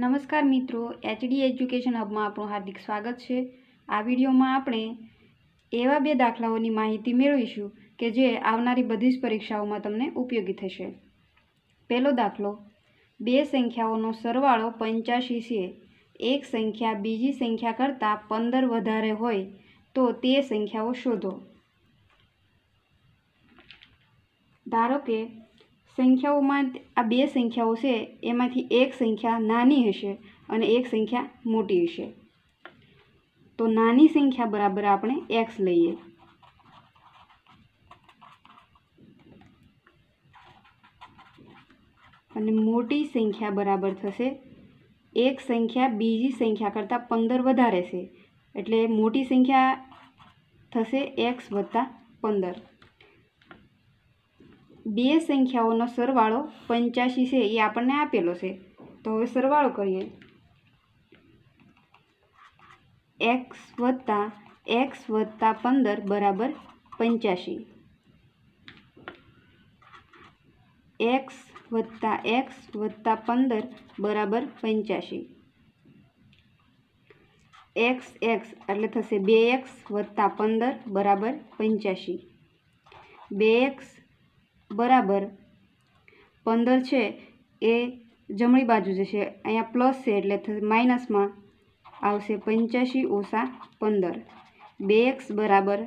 નમસ્કાર મિત્રો HD education હબમાં આપણું હાર્દિક સ્વાગત છે આ વિડીયોમાં આપણે એવા બે દાખલાઓની માહિતી મેળવીશું કે જે આવનારી બધી જ પરીક્ષાઓમાં તમને ઉપયોગી થશે પહેલો દાખલો બે સંખ્યાઓનો સરવાળો પંચ્યાસી છે એક સંખ્યા બીજી સંખ્યા કરતાં પંદર વધારે હોય તો તે સંખ્યાઓ શોધો ધારો કે સંખ્યાઓમાં આ બે સંખ્યાઓ છે એમાંથી એક સંખ્યા નાની હશે અને એક સંખ્યા મોટી હશે તો નાની સંખ્યા બરાબર આપણે એક્સ લઈએ અને મોટી સંખ્યા બરાબર થશે એક સંખ્યા બીજી સંખ્યા કરતાં પંદર વધારે છે એટલે મોટી સંખ્યા થશે એક્સ વત્તા પંદર બે સંખ્યાઓનો સરવાળો પંચ્યાસી છે એ આપણને આપેલો છે તો હવે સરવાળો કરીએ એક્સ વત્તા એક્સ વત્તા પંદર બરાબર પંચ્યાસી એક્સ વત્તા એક્સ વત્તા પંદર બરાબર પંચ્યાસી એક્સ એક્સ એટલે થશે બે એક્સ વત્તા પંદર બરાબર પંચ્યાસી બે એક્સ બરાબર પંદર છે એ જમણી બાજુ જશે અહીંયા પ્લસ છે એટલે માઇનસમાં આવશે પંચ્યાસી ઓછા પંદર બે એક્સ બરાબર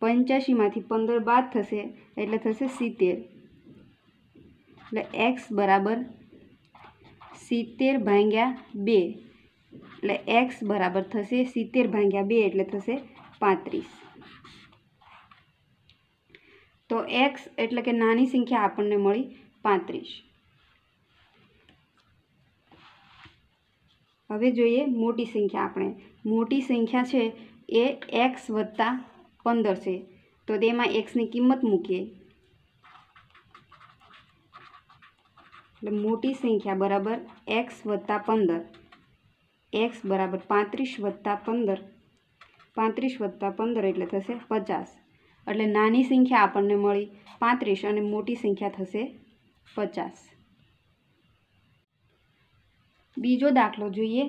પંચ્યાસીમાંથી પંદર બાદ થશે એટલે થશે સિત્તેર એટલે એક્સ બરાબર સિત્તેર ભાંગ્યા બે એટલે એક્સ બરાબર થશે સિત્તેર ભાંગ્યા બે એટલે થશે પાંત્રીસ તો એક્સ એટલે કે નાની સંખ્યા આપણને મળી પાંત્રીસ હવે જોઈએ મોટી સંખ્યા આપણે મોટી સંખ્યા છે એ એક્સ વત્તા પંદર છે તો તેમાં એક્સની કિંમત મૂકીએ એટલે મોટી સંખ્યા બરાબર એક્સ વત્તા પંદર એક્સ બરાબર પાંત્રીસ વત્તા પંદર પાંત્રીસ વત્તા પંદર એટલે થશે પચાસ એટલે નાની સંખ્યા આપણને મળી પાંત્રીસ અને મોટી સંખ્યા થશે પચાસ બીજો દાખલો જોઈએ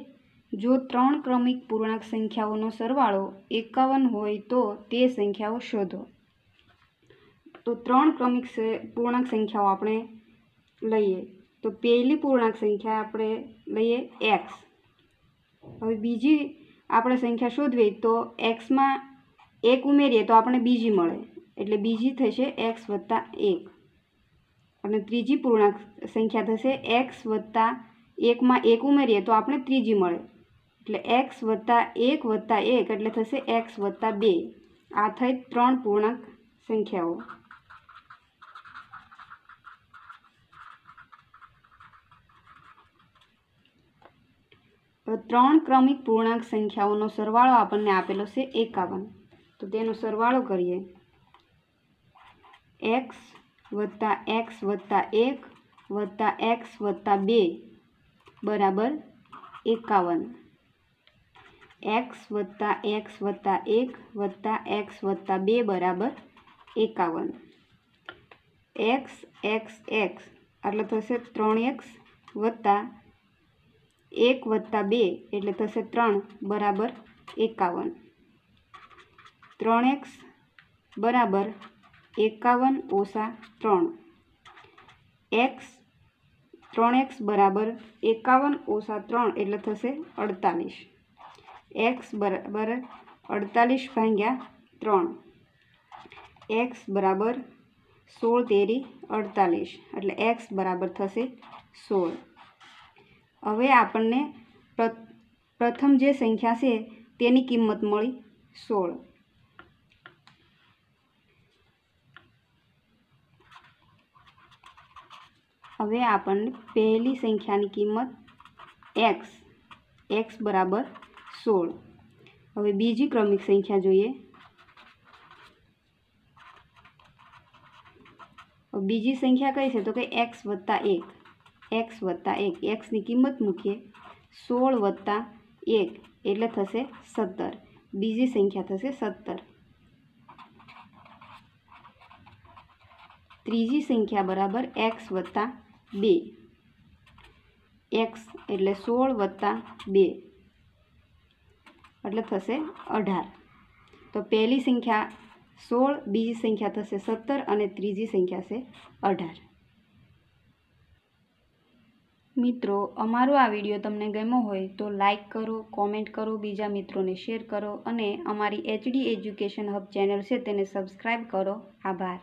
જો ત્રણ ક્રમિક પૂર્ણાંક સંખ્યાઓનો સરવાળો એકાવન હોય તો તે સંખ્યાઓ શોધો તો ત્રણ ક્રમિક પૂર્ણાંક સંખ્યાઓ આપણે લઈએ તો પહેલી પૂર્ણાંક સંખ્યા આપણે લઈએ એક્સ હવે બીજી આપણે સંખ્યા શોધવી તો એક્સમાં એક ઉમેરીએ તો આપણને બીજી મળે એટલે બીજી થશે એક્સ વત્તા એક અને ત્રીજી પૂર્ણાંક સંખ્યા થશે એક્સ વત્તા એકમાં એક ઉમેરીએ તો આપણે ત્રીજી મળે એટલે એક્સ વત્તા એક વત્તા એક એટલે થશે એક્સ વત્તા બે આ થઈ ત્રણ પૂર્ણાંક સંખ્યાઓ ત્રણ ક્રમિક પૂર્ણાંક સંખ્યાઓનો સરવાળો આપણને આપેલો છે એકાવન તો તેનો સરવાળો કરીએ એક્સ વત્તા એક્સ વત્તા એક વત્તા એક્સ વત્તા બે બરાબર એકાવન એક્સ વત્તા એક્સ વત્તા એક વત્તા એક્સ વત્તા બે બરાબર એકાવન એક્સ એક્સ એક્સ એટલે થશે ત્રણ એક્સ વત્તા એક વત્તા બે એટલે થશે ત્રણ બરાબર એકાવન 3x = 51 ओसा 3 x 3x = 51 ओसा 3 એટલે થશે 48 x = 48 / 3 x = 16 13 48 એટલે x = થશે 16 હવે આપણે પ્રથમ જે સંખ્યા છે તેની કિંમત મળી 16 અવે આપણે પહેલી સંખ્યાની કિંમત x x = 16 હવે બીજી ક્રમિક સંખ્યા જોઈએ ઓ બીજી સંખ્યા કઈ છે તો કે x + 1 x + 1 x ની કિંમત મૂકીએ 16 + 1 એટલે થશે 17 બીજી સંખ્યા થશે 17 ત્રીજી સંખ્યા બરાબર x + બે એક્સ એટલે સોળ વત્તા બે એટલે થશે અઢાર તો પહેલી સંખ્યા સોળ બીજી સંખ્યા થશે સત્તર અને ત્રીજી સંખ્યા છે અઢાર મિત્રો અમારો આ વિડીયો તમને ગમ્યો હોય તો લાઇક કરો કોમેન્ટ કરો બીજા મિત્રોને શેર કરો અને અમારી એચડી એજ્યુકેશન હબ ચેનલ છે તેને સબસ્ક્રાઈબ કરો આભાર